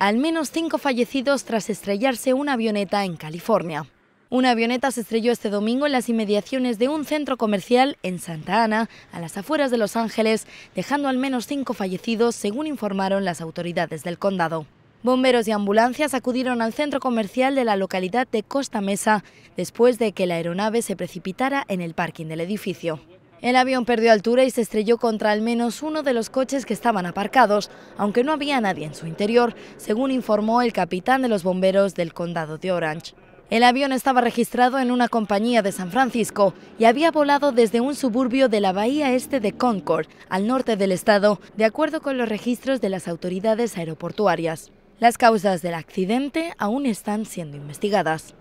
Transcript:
Al menos cinco fallecidos tras estrellarse una avioneta en California. Una avioneta se estrelló este domingo en las inmediaciones de un centro comercial en Santa Ana, a las afueras de Los Ángeles, dejando al menos cinco fallecidos, según informaron las autoridades del condado. Bomberos y ambulancias acudieron al centro comercial de la localidad de Costa Mesa después de que la aeronave se precipitara en el parking del edificio. El avión perdió altura y se estrelló contra al menos uno de los coches que estaban aparcados, aunque no había nadie en su interior, según informó el capitán de los bomberos del condado de Orange. El avión estaba registrado en una compañía de San Francisco y había volado desde un suburbio de la bahía este de Concord, al norte del estado, de acuerdo con los registros de las autoridades aeroportuarias. Las causas del accidente aún están siendo investigadas.